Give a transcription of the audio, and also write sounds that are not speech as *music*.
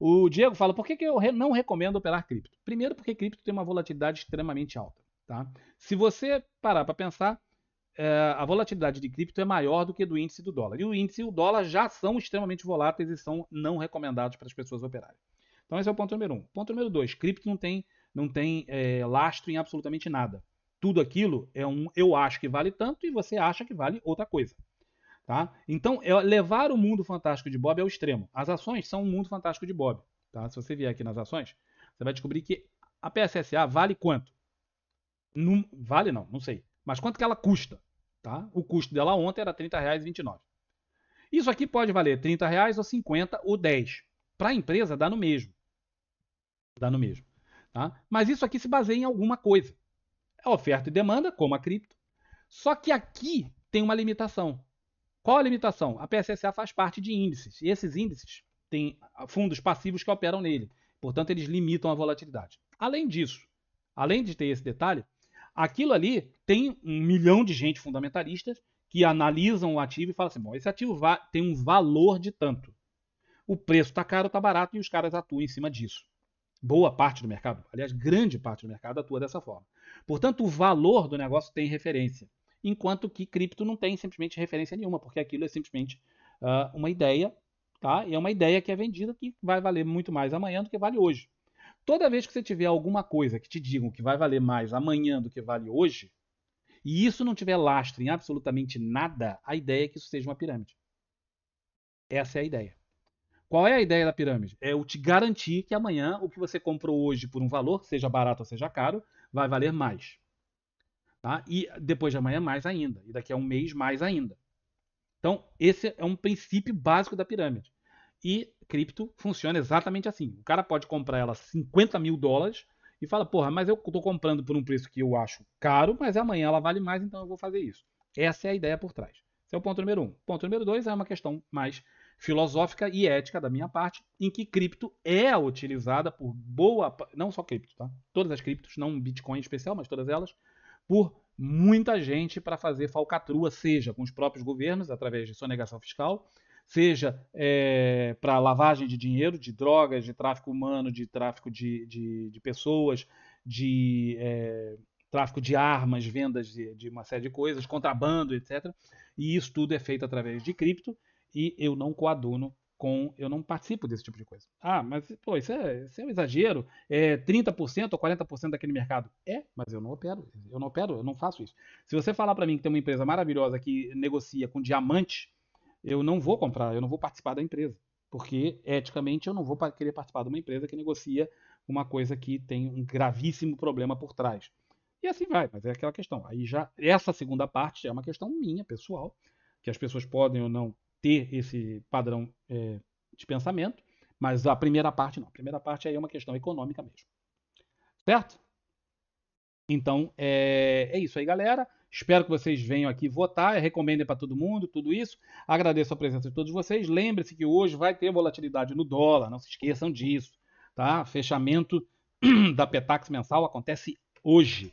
O Diego fala, por que, que eu não recomendo operar cripto? Primeiro porque cripto tem uma volatilidade extremamente alta. Tá? Se você parar para pensar, é, a volatilidade de cripto é maior do que do índice do dólar. E o índice e o dólar já são extremamente voláteis e são não recomendados para as pessoas operarem. Então esse é o ponto número um. Ponto número dois, cripto não tem, não tem é, lastro em absolutamente nada. Tudo aquilo é um eu acho que vale tanto e você acha que vale outra coisa. Tá? Então, é levar o mundo fantástico de Bob ao extremo. As ações são o um mundo fantástico de Bob. Tá? Se você vier aqui nas ações, você vai descobrir que a PSSA vale quanto? Não, vale não, não sei. Mas quanto que ela custa? Tá? O custo dela ontem era R$ 30,29. Isso aqui pode valer R$ 30 ou ou 50 ou 10. Para a empresa dá no mesmo. Dá no mesmo. Tá? Mas isso aqui se baseia em alguma coisa. É oferta e demanda, como a cripto. Só que aqui tem uma limitação. Qual a limitação? A PSSA faz parte de índices, e esses índices têm ah, fundos passivos que operam nele. Portanto, eles limitam a volatilidade. Além disso, além de ter esse detalhe, aquilo ali tem um milhão de gente fundamentalista que analisam o ativo e falam assim: bom, esse ativo tem um valor de tanto. O preço está caro, está barato e os caras atuam em cima disso. Boa parte do mercado, aliás, grande parte do mercado atua dessa forma. Portanto, o valor do negócio tem referência enquanto que cripto não tem simplesmente referência nenhuma, porque aquilo é simplesmente uh, uma ideia, tá? E é uma ideia que é vendida que vai valer muito mais amanhã do que vale hoje. Toda vez que você tiver alguma coisa que te digam que vai valer mais amanhã do que vale hoje, e isso não tiver lastro em absolutamente nada, a ideia é que isso seja uma pirâmide. Essa é a ideia. Qual é a ideia da pirâmide? É eu te garantir que amanhã o que você comprou hoje por um valor, seja barato ou seja caro, vai valer mais. Tá? E depois de amanhã, mais ainda. E daqui a um mês, mais ainda. Então, esse é um princípio básico da pirâmide. E cripto funciona exatamente assim. O cara pode comprar ela 50 mil dólares e fala, porra, mas eu estou comprando por um preço que eu acho caro, mas amanhã ela vale mais, então eu vou fazer isso. Essa é a ideia por trás. Esse é o ponto número um. Ponto número dois é uma questão mais filosófica e ética da minha parte, em que cripto é utilizada por boa, não só cripto, tá? Todas as criptos, não Bitcoin em especial, mas todas elas, por muita gente para fazer falcatrua, seja com os próprios governos, através de sonegação fiscal, seja é, eh, para lavagem de dinheiro, de drogas, de tráfico humano, de tráfico de, de, de pessoas, de é, tráfico de armas, vendas de, de uma série de coisas, contrabando, etc. E isso tudo é feito através de cripto e eu não coaduno com eu não participo desse tipo de coisa. Ah, mas pô, isso é, isso é um exagero. É 30% ou 40% daquele mercado. É, mas eu não opero. Eu não opero, eu não faço isso. Se você falar para mim que tem uma empresa maravilhosa que negocia com diamante, eu não vou comprar, eu não vou participar da empresa. Porque eticamente eu não vou querer participar de uma empresa que negocia uma coisa que tem um gravíssimo problema por trás. E assim vai, mas é aquela questão. Aí já essa segunda parte é uma questão minha, pessoal, que as pessoas podem ou não ter esse padrão é, de pensamento, mas a primeira parte não. A primeira parte aí é uma questão econômica mesmo. Certo? Então, é, é isso aí, galera. Espero que vocês venham aqui votar, recomendem para todo mundo, tudo isso. Agradeço a presença de todos vocês. Lembre-se que hoje vai ter volatilidade no dólar, não se esqueçam disso, tá? Fechamento *clears throat* da Petax mensal acontece hoje.